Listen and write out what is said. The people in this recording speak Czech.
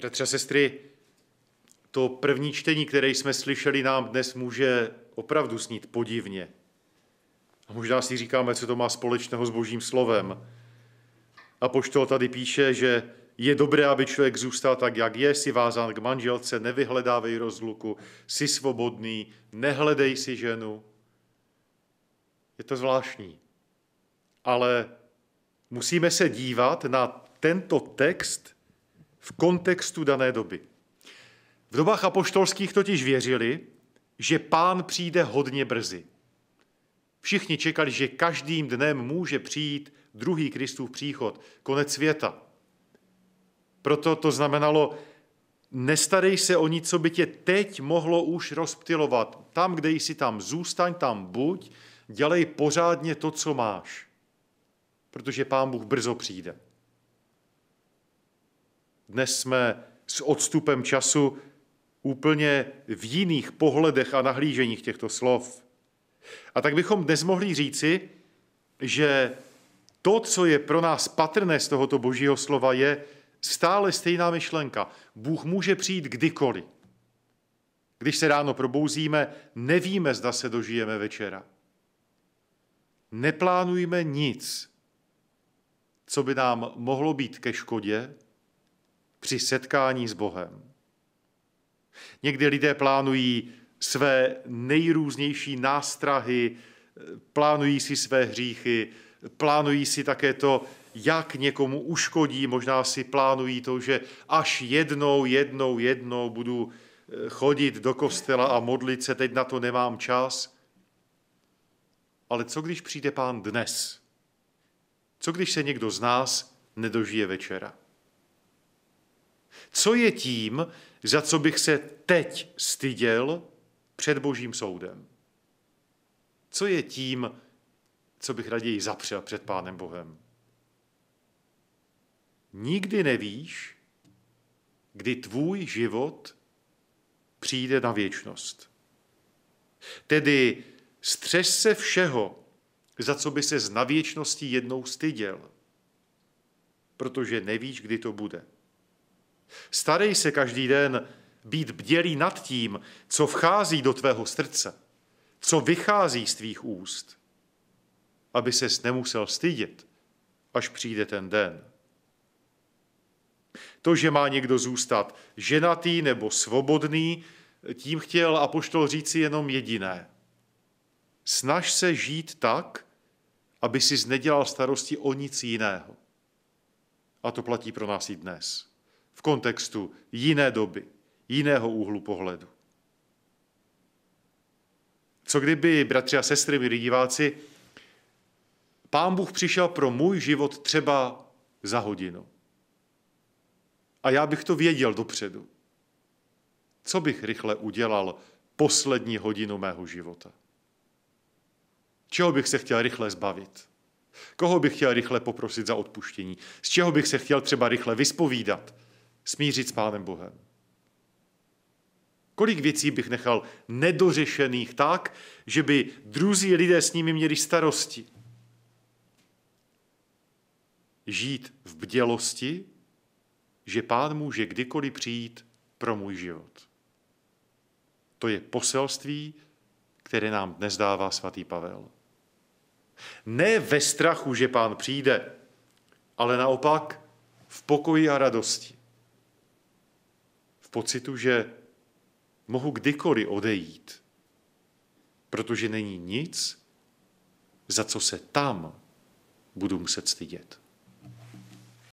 Bratře a sestry, to první čtení, které jsme slyšeli, nám dnes může opravdu snít podivně. A možná si říkáme, co to má společného s božím slovem. A poštol tady píše, že je dobré, aby člověk zůstal tak, jak je, si vázán k manželce, nevyhledávej rozluku, si svobodný, nehledej si ženu. Je to zvláštní. Ale musíme se dívat na tento text v kontextu dané doby. V dobách apoštolských totiž věřili, že pán přijde hodně brzy. Všichni čekali, že každým dnem může přijít druhý Kristův příchod, konec světa. Proto to znamenalo, nestarej se o nic, co by tě teď mohlo už rozptilovat. Tam, kde jsi tam, zůstaň tam, buď, dělej pořádně to, co máš. Protože pán Bůh brzo přijde. Dnes jsme s odstupem času úplně v jiných pohledech a nahlíženích těchto slov. A tak bychom dnes mohli říci, že to, co je pro nás patrné z tohoto božího slova, je stále stejná myšlenka. Bůh může přijít kdykoliv. Když se ráno probouzíme, nevíme, zda se dožijeme večera. Neplánujme nic, co by nám mohlo být ke škodě, při setkání s Bohem. Někdy lidé plánují své nejrůznější nástrahy, plánují si své hříchy, plánují si také to, jak někomu uškodí, možná si plánují to, že až jednou, jednou, jednou budu eh, chodit do kostela a modlit se, teď na to nemám čas. Ale co když přijde pán dnes? Co když se někdo z nás nedožije večera? Co je tím, za co bych se teď styděl před božím soudem? Co je tím, co bych raději zapřel před Pánem Bohem? Nikdy nevíš, kdy tvůj život přijde na věčnost. Tedy střeš se všeho, za co by se z navěčnosti jednou styděl, protože nevíš, kdy to bude. Starej se každý den být bdělý nad tím, co vchází do tvého srdce, co vychází z tvých úst, aby ses nemusel stydět, až přijde ten den. To, že má někdo zůstat ženatý nebo svobodný, tím chtěl Apoštol říci jenom jediné. Snaž se žít tak, aby si nedělal starosti o nic jiného. A to platí pro nás i dnes v kontextu jiné doby, jiného úhlu pohledu. Co kdyby, bratři a sestry, milí diváci, pán Bůh přišel pro můj život třeba za hodinu. A já bych to věděl dopředu. Co bych rychle udělal poslední hodinu mého života? Čeho bych se chtěl rychle zbavit? Koho bych chtěl rychle poprosit za odpuštění? Z čeho bych se chtěl třeba rychle vyspovídat? smířit s Pánem Bohem. Kolik věcí bych nechal nedořešených tak, že by druzí lidé s nimi měli starosti. Žít v bdělosti, že pán může kdykoliv přijít pro můj život. To je poselství, které nám dnes dává svatý Pavel. Ne ve strachu, že pán přijde, ale naopak v pokoji a radosti pocitu, že mohu kdykoliv odejít, protože není nic, za co se tam budu muset stydět.